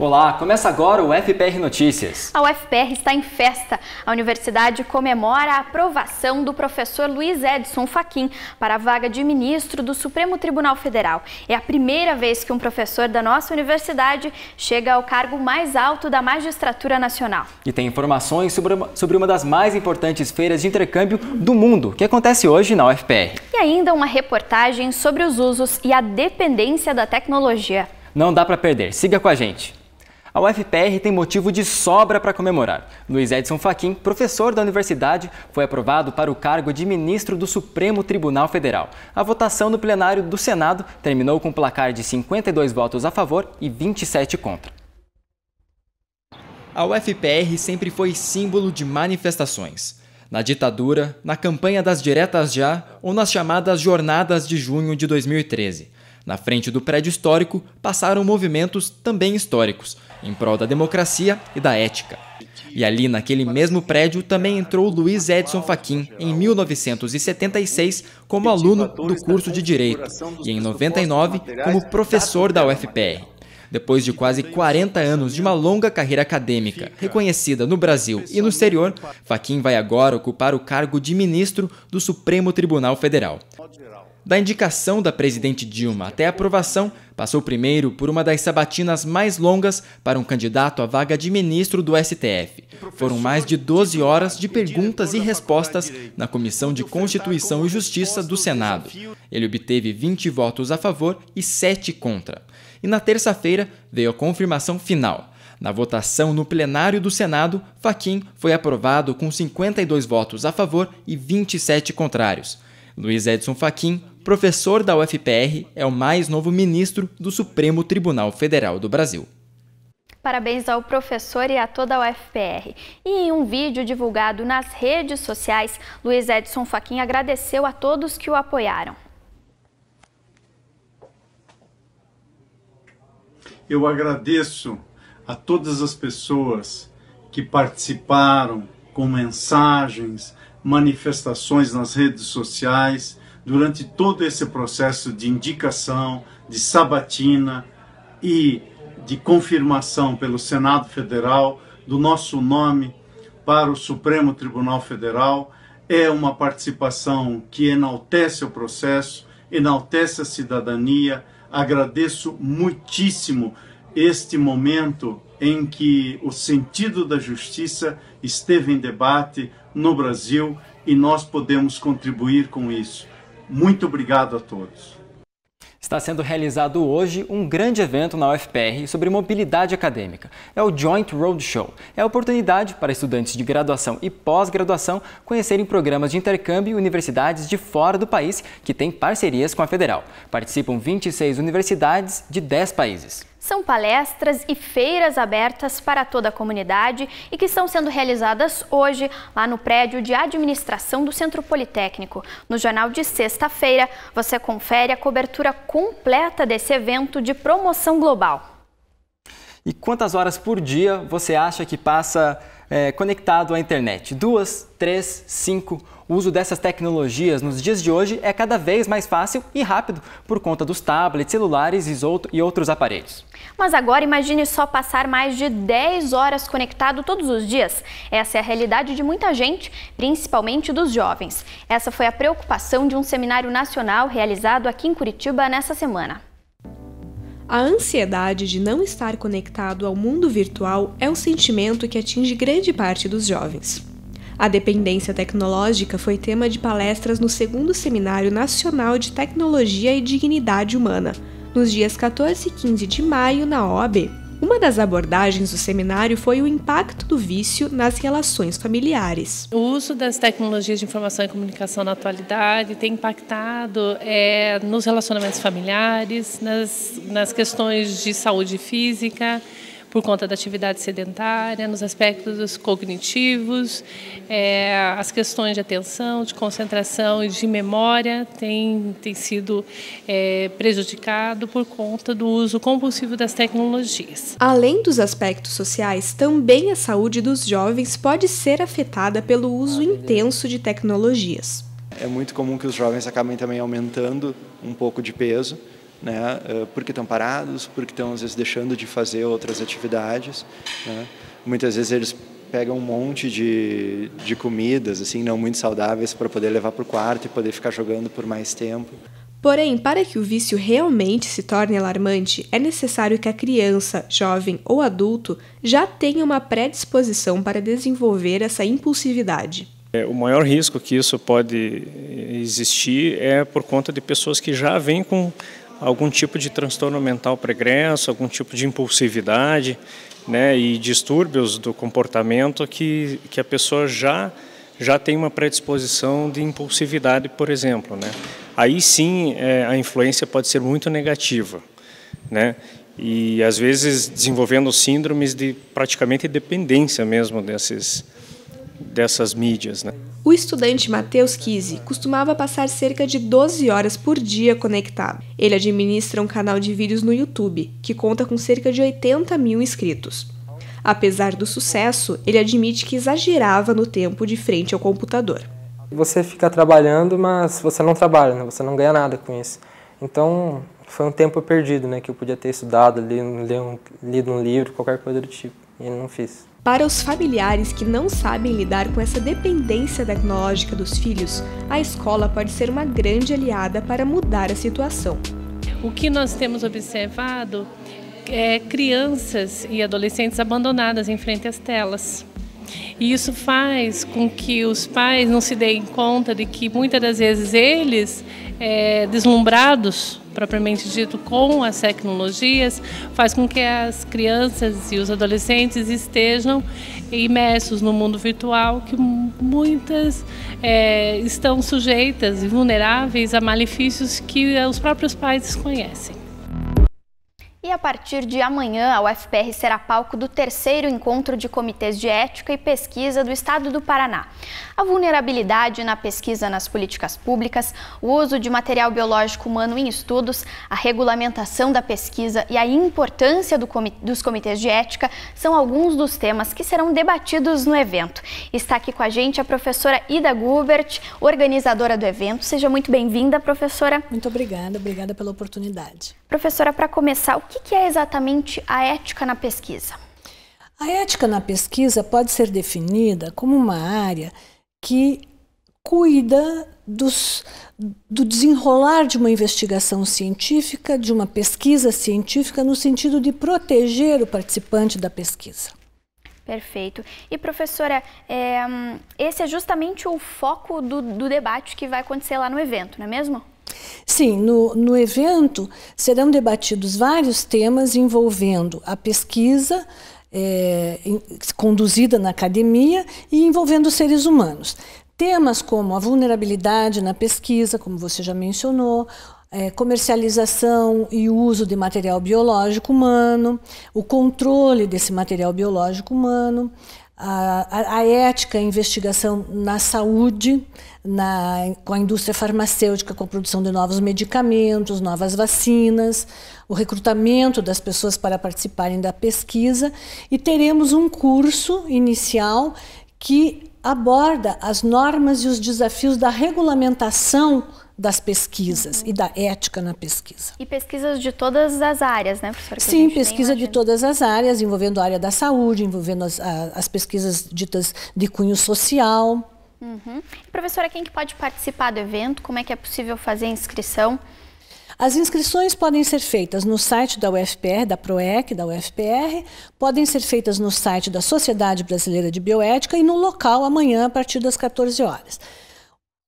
Olá, começa agora o FPR Notícias. A UFPR está em festa. A universidade comemora a aprovação do professor Luiz Edson Fachin para a vaga de ministro do Supremo Tribunal Federal. É a primeira vez que um professor da nossa universidade chega ao cargo mais alto da magistratura nacional. E tem informações sobre uma, sobre uma das mais importantes feiras de intercâmbio do mundo, que acontece hoje na UFPR. E ainda uma reportagem sobre os usos e a dependência da tecnologia. Não dá para perder. Siga com a gente. A UFPR tem motivo de sobra para comemorar. Luiz Edson Fachin, professor da universidade, foi aprovado para o cargo de ministro do Supremo Tribunal Federal. A votação no plenário do Senado terminou com um placar de 52 votos a favor e 27 contra. A UFPR sempre foi símbolo de manifestações. Na ditadura, na campanha das diretas já ou nas chamadas Jornadas de Junho de 2013. Na frente do prédio histórico passaram movimentos também históricos, em prol da democracia e da ética. E ali naquele mesmo prédio também entrou Luiz Edson Fachin em 1976 como aluno do curso de direito e em 99 como professor da UFPR. Depois de quase 40 anos de uma longa carreira acadêmica, reconhecida no Brasil e no exterior, Fachin vai agora ocupar o cargo de ministro do Supremo Tribunal Federal. Da indicação da presidente Dilma até a aprovação, passou primeiro por uma das sabatinas mais longas para um candidato à vaga de ministro do STF. Foram mais de 12 horas de perguntas e respostas na Comissão de Constituição e Justiça do Senado. Ele obteve 20 votos a favor e 7 contra. E na terça-feira veio a confirmação final. Na votação no plenário do Senado, Faquim foi aprovado com 52 votos a favor e 27 contrários. Luiz Edson Faquim professor da UFPR, é o mais novo ministro do Supremo Tribunal Federal do Brasil. Parabéns ao professor e a toda a UFPR. E em um vídeo divulgado nas redes sociais, Luiz Edson Fachin agradeceu a todos que o apoiaram. Eu agradeço a todas as pessoas que participaram com mensagens, manifestações nas redes sociais durante todo esse processo de indicação, de sabatina e de confirmação pelo Senado Federal do nosso nome para o Supremo Tribunal Federal. É uma participação que enaltece o processo, enaltece a cidadania. Agradeço muitíssimo este momento em que o sentido da justiça esteve em debate no Brasil e nós podemos contribuir com isso. Muito obrigado a todos. Está sendo realizado hoje um grande evento na UFPR sobre mobilidade acadêmica. É o Joint Roadshow. É a oportunidade para estudantes de graduação e pós-graduação conhecerem programas de intercâmbio e universidades de fora do país que têm parcerias com a federal. Participam 26 universidades de 10 países. São palestras e feiras abertas para toda a comunidade e que estão sendo realizadas hoje lá no prédio de administração do Centro Politécnico. No jornal de sexta-feira, você confere a cobertura completa desse evento de promoção global. E quantas horas por dia você acha que passa é, conectado à internet? Duas, três, cinco, o uso dessas tecnologias nos dias de hoje é cada vez mais fácil e rápido por conta dos tablets, celulares e outros aparelhos. Mas agora imagine só passar mais de 10 horas conectado todos os dias. Essa é a realidade de muita gente, principalmente dos jovens. Essa foi a preocupação de um seminário nacional realizado aqui em Curitiba nessa semana. A ansiedade de não estar conectado ao mundo virtual é um sentimento que atinge grande parte dos jovens. A dependência tecnológica foi tema de palestras no segundo Seminário Nacional de Tecnologia e Dignidade Humana, nos dias 14 e 15 de maio, na OAB. Uma das abordagens do seminário foi o impacto do vício nas relações familiares. O uso das tecnologias de informação e comunicação na atualidade tem impactado é, nos relacionamentos familiares, nas, nas questões de saúde física, por conta da atividade sedentária, nos aspectos cognitivos, é, as questões de atenção, de concentração e de memória têm tem sido é, prejudicado por conta do uso compulsivo das tecnologias. Além dos aspectos sociais, também a saúde dos jovens pode ser afetada pelo uso intenso de tecnologias. É muito comum que os jovens acabem também aumentando um pouco de peso, né? Eh, porque estão parados, porque estão às vezes deixando de fazer outras atividades. Né? Muitas vezes eles pegam um monte de, de comidas assim não muito saudáveis para poder levar para o quarto e poder ficar jogando por mais tempo. Porém, para que o vício realmente se torne alarmante, é necessário que a criança, jovem ou adulto já tenha uma predisposição para desenvolver essa impulsividade. É, o maior risco que isso pode eh, existir é por conta de pessoas que já vêm com algum tipo de transtorno mental pregresso, algum tipo de impulsividade né, e distúrbios do comportamento que, que a pessoa já, já tem uma predisposição de impulsividade, por exemplo. Né? Aí sim é, a influência pode ser muito negativa. Né? E às vezes desenvolvendo síndromes de praticamente dependência mesmo desses, dessas mídias. Né? O estudante Matheus Kise costumava passar cerca de 12 horas por dia conectado. Ele administra um canal de vídeos no YouTube, que conta com cerca de 80 mil inscritos. Apesar do sucesso, ele admite que exagerava no tempo de frente ao computador. Você fica trabalhando, mas você não trabalha, né? você não ganha nada com isso. Então, foi um tempo perdido, né? Que eu podia ter estudado, lido, lido um livro, qualquer coisa do tipo, e não fiz. Para os familiares que não sabem lidar com essa dependência tecnológica dos filhos, a escola pode ser uma grande aliada para mudar a situação. O que nós temos observado é crianças e adolescentes abandonadas em frente às telas. E isso faz com que os pais não se deem conta de que muitas das vezes eles, é, deslumbrados propriamente dito com as tecnologias, faz com que as crianças e os adolescentes estejam imersos no mundo virtual, que muitas é, estão sujeitas e vulneráveis a malefícios que os próprios pais desconhecem. E a partir de amanhã, a UFPR será palco do terceiro encontro de comitês de ética e pesquisa do Estado do Paraná a vulnerabilidade na pesquisa nas políticas públicas, o uso de material biológico humano em estudos, a regulamentação da pesquisa e a importância do dos comitês de ética são alguns dos temas que serão debatidos no evento. Está aqui com a gente a professora Ida Gubert, organizadora do evento. Seja muito bem-vinda, professora. Muito obrigada, obrigada pela oportunidade. Professora, para começar, o que é exatamente a ética na pesquisa? A ética na pesquisa pode ser definida como uma área que cuida dos, do desenrolar de uma investigação científica, de uma pesquisa científica, no sentido de proteger o participante da pesquisa. Perfeito. E professora, é, hum, esse é justamente o foco do, do, debate que vai acontecer lá no evento, não é mesmo? Sim, no, no evento serão debatidos vários temas envolvendo a pesquisa, é, conduzida na academia e envolvendo seres humanos. Temas como a vulnerabilidade na pesquisa, como você já mencionou, é, comercialização e uso de material biológico humano, o controle desse material biológico humano, a, a, ética, a investigação na saúde, na, com a indústria farmacêutica, com a produção de novos medicamentos, novas vacinas, o recrutamento das pessoas para participarem da pesquisa. E teremos um curso inicial que aborda as normas e os desafios da regulamentação das pesquisas uhum. e da ética na pesquisa. E pesquisas de todas as áreas, né, professora? Sim, pesquisa de todas as áreas, envolvendo a área da saúde, envolvendo as, as pesquisas ditas de cunho social. Uhum. E, professora, quem que pode participar do evento? Como é que é possível fazer a inscrição? As inscrições podem ser feitas no site da UFPR, da PROEC, da UFPR, podem ser feitas no site da Sociedade Brasileira de Bioética e no local amanhã a partir das 14 horas.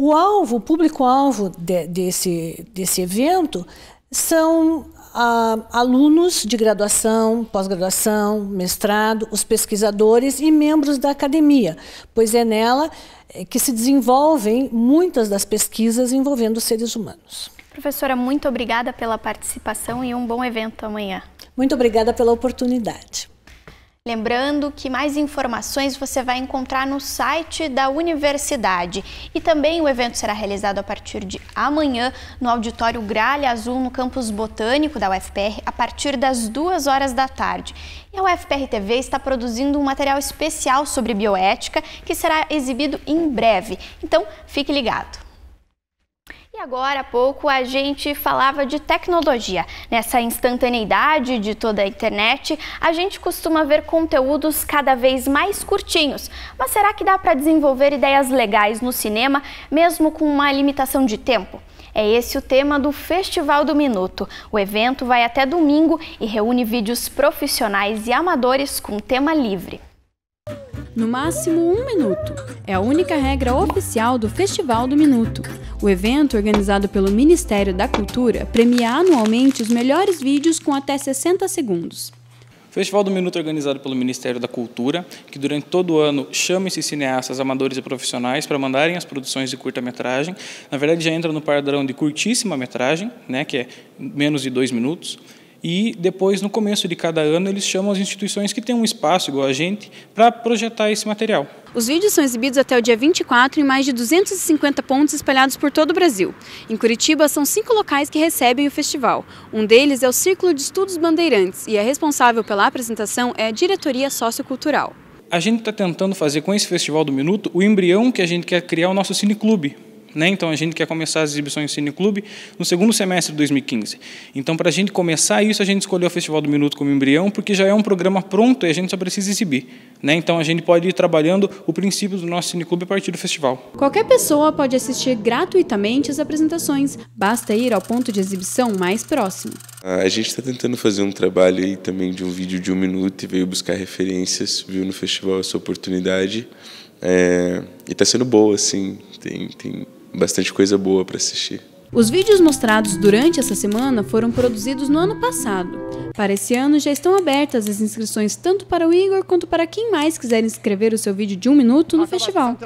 O alvo, o público-alvo de, desse, desse evento são ah, alunos de graduação, pós-graduação, mestrado, os pesquisadores e membros da academia, pois é nela eh, que se desenvolvem muitas das pesquisas envolvendo seres humanos. Professora, muito obrigada pela participação e um bom evento amanhã. Muito obrigada pela oportunidade. Lembrando que mais informações você vai encontrar no site da universidade. E também o evento será realizado a partir de amanhã no auditório Gralha Azul, no campus botânico da UFPR, a partir das duas horas da tarde. E a UFPR TV está produzindo um material especial sobre bioética que será exibido em breve. Então, fique ligado. E agora há pouco a gente falava de tecnologia. Nessa instantaneidade de toda a internet, a gente costuma ver conteúdos cada vez mais curtinhos. Mas será que dá para desenvolver ideias legais no cinema, mesmo com uma limitação de tempo? É esse o tema do Festival do Minuto. O evento vai até domingo e reúne vídeos profissionais e amadores com tema livre no máximo um minuto. É a única regra oficial do Festival do Minuto. O evento, organizado pelo Ministério da Cultura, premia anualmente os melhores vídeos com até 60 segundos. Festival do Minuto é organizado pelo Ministério da Cultura, que durante todo o ano chama esses cineastas amadores e profissionais para mandarem as produções de curta-metragem. Na verdade, já entra no padrão de curtíssima metragem, né, que é menos de dois minutos. E depois, no começo de cada ano, eles chamam as instituições que têm um espaço igual a gente para projetar esse material. Os vídeos são exibidos até o dia 24 em mais de 250 pontos espalhados por todo o Brasil. Em Curitiba, são cinco locais que recebem o festival. Um deles é o Círculo de Estudos Bandeirantes e a é responsável pela apresentação é a Diretoria Sociocultural. A gente está tentando fazer com esse Festival do Minuto o embrião que a gente quer criar o nosso cineclube, né? Então, a gente quer começar as exibições do Cine Clube no segundo semestre de 2015. Então, para a gente começar isso, a gente escolheu o Festival do Minuto como embrião, porque já é um programa pronto e a gente só precisa exibir. Né? Então, a gente pode ir trabalhando o princípio do nosso Cine Clube a partir do festival. Qualquer pessoa pode assistir gratuitamente as apresentações, basta ir ao ponto de exibição mais próximo. Ah, a gente está tentando fazer um trabalho aí também de um vídeo de um minuto e veio buscar referências, viu no festival essa oportunidade. É, e está sendo boa, assim. Tem, tem, bastante coisa boa para assistir. Os vídeos mostrados durante essa semana foram produzidos no ano passado. Para esse ano já estão abertas as inscrições tanto para o Igor quanto para quem mais quiser inscrever o seu vídeo de um minuto no festival.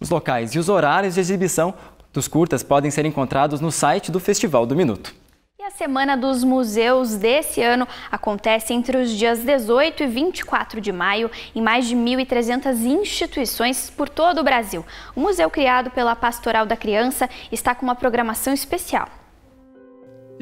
Os locais e os horários de exibição dos curtas podem ser encontrados no site do Festival do Minuto. E a Semana dos Museus desse ano acontece entre os dias 18 e 24 de maio em mais de 1.300 instituições por todo o Brasil. O museu criado pela Pastoral da Criança está com uma programação especial.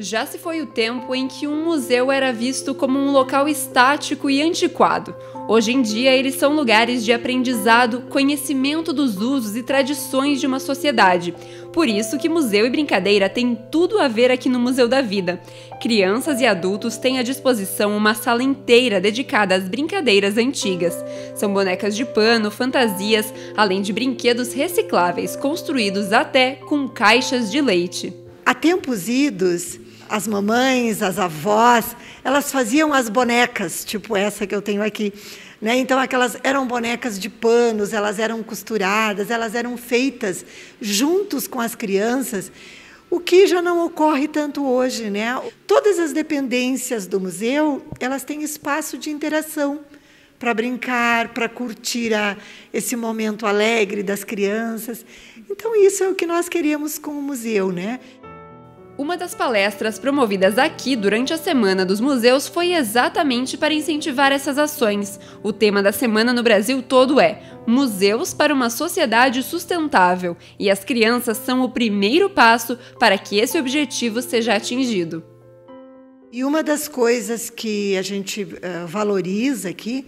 Já se foi o tempo em que um museu era visto como um local estático e antiquado. Hoje em dia, eles são lugares de aprendizado, conhecimento dos usos e tradições de uma sociedade. Por isso que museu e brincadeira têm tudo a ver aqui no Museu da Vida. Crianças e adultos têm à disposição uma sala inteira dedicada às brincadeiras antigas. São bonecas de pano, fantasias, além de brinquedos recicláveis, construídos até com caixas de leite. Há tempos idos, as mamães, as avós, elas faziam as bonecas, tipo essa que eu tenho aqui. Né? Então, aquelas eram bonecas de panos, elas eram costuradas, elas eram feitas juntos com as crianças, o que já não ocorre tanto hoje. Né? Todas as dependências do museu elas têm espaço de interação para brincar, para curtir a, esse momento alegre das crianças. Então, isso é o que nós queríamos com o museu. Né? Uma das palestras promovidas aqui durante a Semana dos Museus foi exatamente para incentivar essas ações. O tema da semana no Brasil todo é Museus para uma Sociedade Sustentável, e as crianças são o primeiro passo para que esse objetivo seja atingido. E uma das coisas que a gente eh, valoriza aqui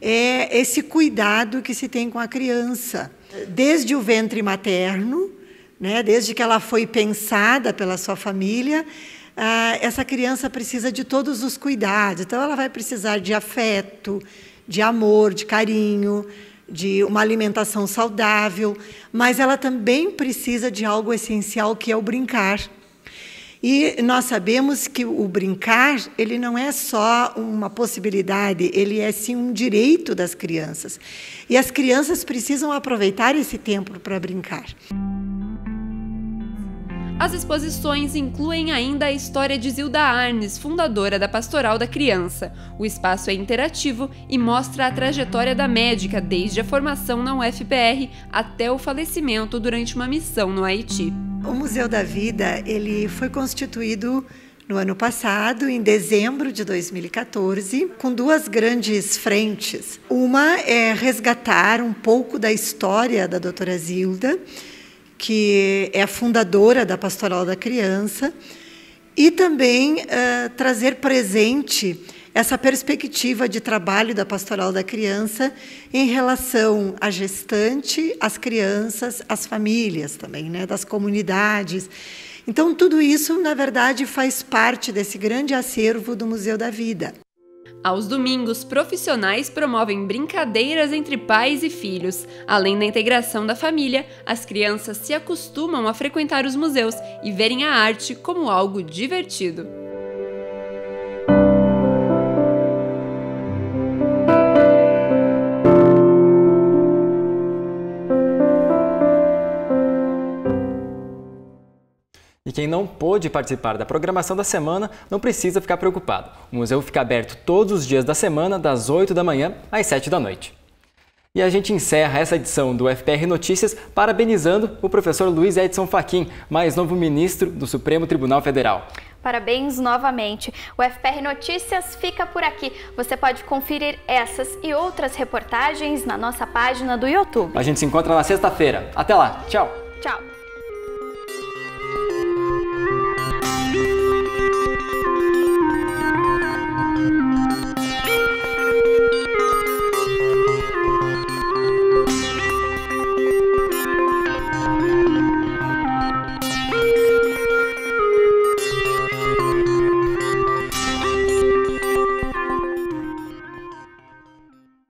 é esse cuidado que se tem com a criança, desde o ventre materno né? Desde que ela foi pensada pela sua família, ah, essa criança precisa de todos os cuidados. Então, ela vai precisar de afeto, de amor, de carinho, de uma alimentação saudável, mas ela também precisa de algo essencial que é o brincar. E nós sabemos que o brincar, ele não é só uma possibilidade, ele é sim um direito das crianças. E as crianças precisam aproveitar esse tempo para brincar. As exposições incluem ainda a história de Zilda Arnes, fundadora da Pastoral da Criança. O espaço é interativo e mostra a trajetória da médica desde a formação na UFPR até o falecimento durante uma missão no Haiti. O Museu da Vida ele foi constituído no ano passado, em dezembro de 2014, com duas grandes frentes. Uma é resgatar um pouco da história da doutora Zilda que é a fundadora da Pastoral da Criança, e também uh, trazer presente essa perspectiva de trabalho da Pastoral da Criança em relação à gestante, às crianças, às famílias também, né, das comunidades. Então, tudo isso, na verdade, faz parte desse grande acervo do Museu da Vida. Aos domingos, profissionais promovem brincadeiras entre pais e filhos. Além da integração da família, as crianças se acostumam a frequentar os museus e verem a arte como algo divertido. E quem não pôde participar da programação da semana não precisa ficar preocupado. O museu fica aberto todos os dias da semana, das 8 da manhã às 7 da noite. E a gente encerra essa edição do FPR Notícias parabenizando o professor Luiz Edson Fachin, mais novo ministro do Supremo Tribunal Federal. Parabéns novamente. O FPR Notícias fica por aqui. Você pode conferir essas e outras reportagens na nossa página do YouTube. A gente se encontra na sexta-feira. Até lá. Tchau. Tchau.